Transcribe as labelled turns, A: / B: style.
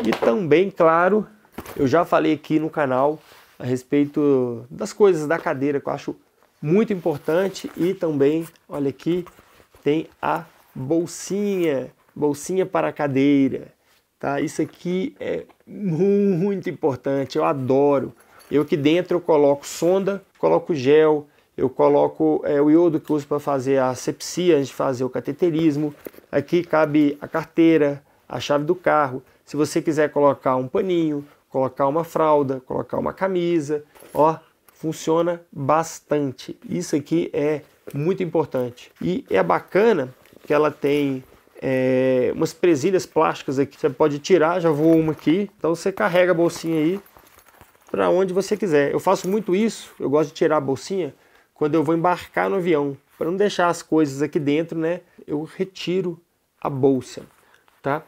A: E também, claro, eu já falei aqui no canal a respeito das coisas da cadeira que eu acho muito importante e também, olha aqui, tem a bolsinha, bolsinha para a cadeira, tá? Isso aqui é muito importante, eu adoro. Eu aqui dentro eu coloco sonda, coloco gel, eu coloco é, o iodo que uso para fazer a sepsia antes de fazer o cateterismo. Aqui cabe a carteira, a chave do carro. Se você quiser colocar um paninho, colocar uma fralda, colocar uma camisa, ó, funciona bastante. Isso aqui é muito importante. E é bacana que ela tem é, umas presilhas plásticas aqui. Você pode tirar, já vou uma aqui. Então você carrega a bolsinha aí para onde você quiser. Eu faço muito isso, eu gosto de tirar a bolsinha quando eu vou embarcar no avião. Para não deixar as coisas aqui dentro, né? Eu retiro a bolsa, tá?